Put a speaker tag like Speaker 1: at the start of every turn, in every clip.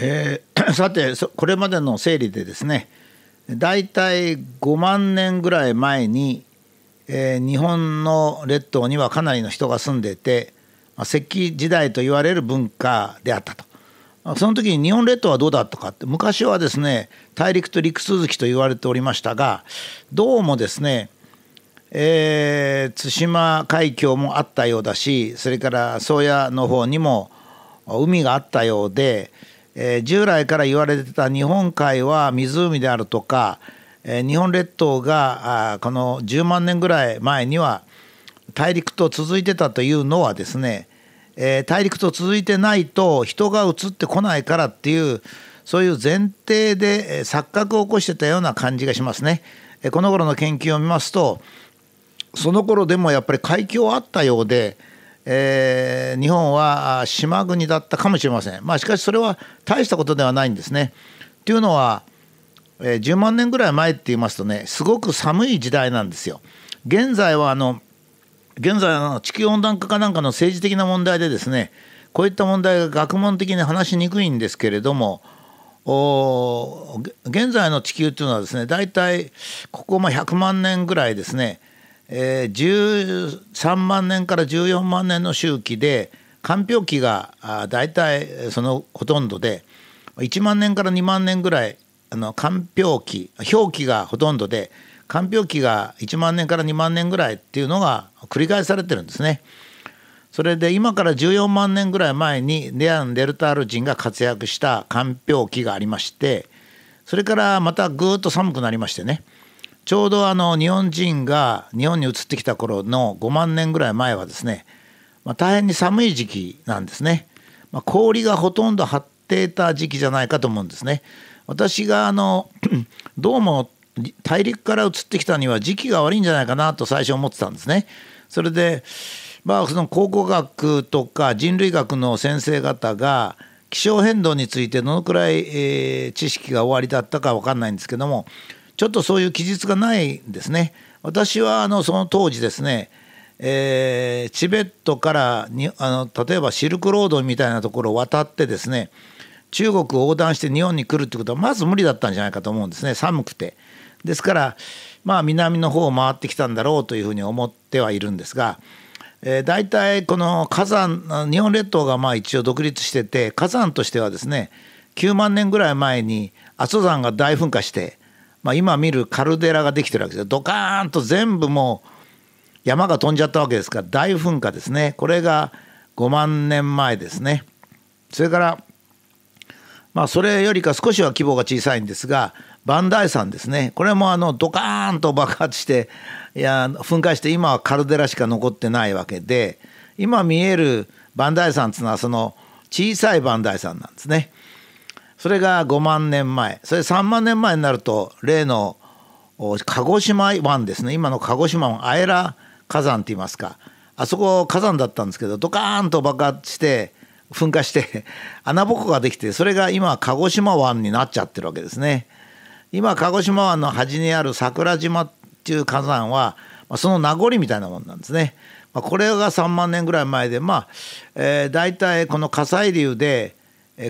Speaker 1: えー、さてこれまでの整理でですね大体5万年ぐらい前に、えー、日本の列島にはかなりの人が住んでて、まあ、石器時代と言われる文化であったと。その時に日本列島はどうだったかって昔はですね大陸と陸続きと言われておりましたがどうもですねえー、対馬海峡もあったようだしそれから宗谷の方にも海があったようでえー、従来から言われてた日本海は湖であるとか、えー、日本列島があこの10万年ぐらい前には大陸と続いてたというのはですね、えー、大陸と続いてないと人が移ってこないからっていうそういう前提で錯覚を起こしてたような感じがしますね。この頃の研究を見ますとその頃でもやっぱり海峡あったようでえー、日本は島国だったかもしれません、まあ、しかしそれは大したことではないんですね。というのは、えー、10万年ぐらい前って言いますとねすごく寒い時代なんですよ。現在はあの現在の地球温暖化かなんかの政治的な問題でですねこういった問題が学問的に話しにくいんですけれども現在の地球というのはですね大体ここも100万年ぐらいですねえー、13万年から14万年の周期で間氷期が大体そのほとんどで1万年から2万年ぐらいあの間氷期氷期がほとんどで間氷期が1万年から2万年ぐらいっていうのが繰り返されてるんですね。それで今から14万年ぐらい前にネアンデルタール人が活躍した間氷期がありましてそれからまたぐーっと寒くなりましてねちょうどあの日本人が日本に移ってきた頃の5万年ぐらい前はですね、まあ、大変に寒い時期なんですね、まあ、氷がほとんど張ってた時期じゃないかと思うんですね私があの どうも大陸から移ってきたには時期が悪いんじゃないかなと最初思ってたんですねそれでまあその考古学とか人類学の先生方が気象変動についてどのくらい、えー、知識がおありだったか分かんないんですけどもちょっとそういう記述がないんですね。私はあのその当時ですね、えー、チベットからにあの例えばシルクロードみたいなところを渡ってですね中国を横断して日本に来るってことはまず無理だったんじゃないかと思うんですね寒くて。ですからまあ南の方を回ってきたんだろうというふうに思ってはいるんですが、えー、大体この火山日本列島がまあ一応独立してて火山としてはですね9万年ぐらい前に阿蘇山が大噴火してまあ、今見るカルデラができてるわけですよドカーンと全部もう山が飛んじゃったわけですから大噴火ですねこれが5万年前ですねそれからまあそれよりか少しは規模が小さいんですがバンダイ山ですねこれもあのドカーンと爆発していや噴火して今はカルデラしか残ってないわけで今見えるバンダイ山っていうのはその小さいバンダイ山なんですね。それが5万年前それ3万年前になると例の鹿児島湾ですね今の鹿児島湾あえら火山って言いますかあそこ火山だったんですけどドカーンと爆発して噴火して 穴ぼこができてそれが今鹿児島湾になっちゃってるわけですね。今鹿児島湾の端にある桜島っていう火山は、その名残みたいなもんなんですね。まあ、これが3万年ぐらい前でまあ、えー、大体この火砕流で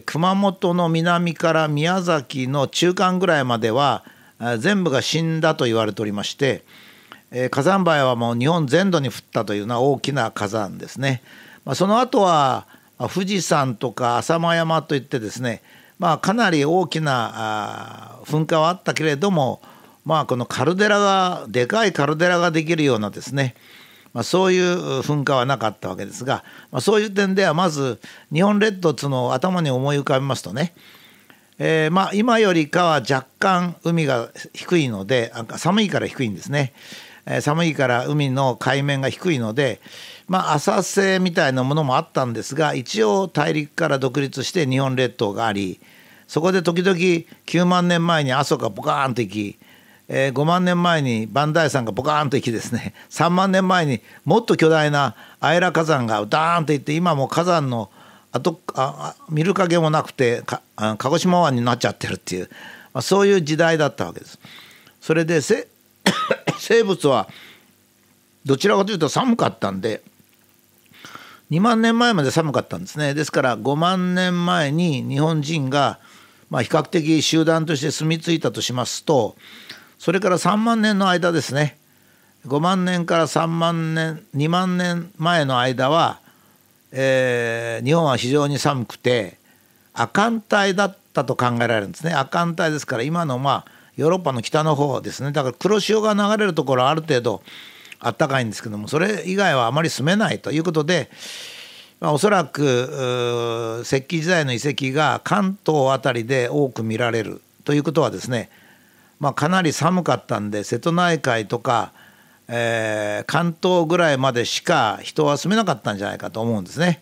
Speaker 1: 熊本の南から宮崎の中間ぐらいまでは全部が死んだと言われておりまして火山灰はもう日本全土に降ったというのは大きな火山ですね。まその後は富士山とか浅間山といってですね、まあ、かなり大きな噴火はあったけれども、まあ、このカルデラがでかいカルデラができるようなですねまあ、そういう噴火はなかったわけですが、まあ、そういう点ではまず日本列島っうのを頭に思い浮かべますとね、えー、まあ今よりかは若干海が低いので寒いから低いんですね。寒いから海の海面が低いので、まあ、浅瀬みたいなものもあったんですが一応大陸から独立して日本列島がありそこで時々9万年前に阿蘇がポカーンと行きえー、5万年前にバン磐梯山がボカーンと行きですね3万 年前にもっと巨大なアイラ火山がダーンと行って今も火山のあとあ見る影もなくてか鹿児島湾になっちゃってるっていう、まあ、そういう時代だったわけです。それで 生物はどちらかというと寒かったんで2万年前まで寒かったんですねですから5万年前に日本人が、まあ、比較的集団として住み着いたとしますとそれから3万年の間ですね5万年から3万年2万年前の間は、えー、日本は非常に寒くて亜寒帯だったと考えられるんですね亜寒帯ですから今のまあヨーロッパの北の方ですねだから黒潮が流れるところはある程度あったかいんですけどもそれ以外はあまり住めないということで、まあ、おそらく石器時代の遺跡が関東辺りで多く見られるということはですねまあ、かなり寒かったんで瀬戸内海とか、えー、関東ぐらいまでしか人は住めなかったんじゃないかと思うんですね。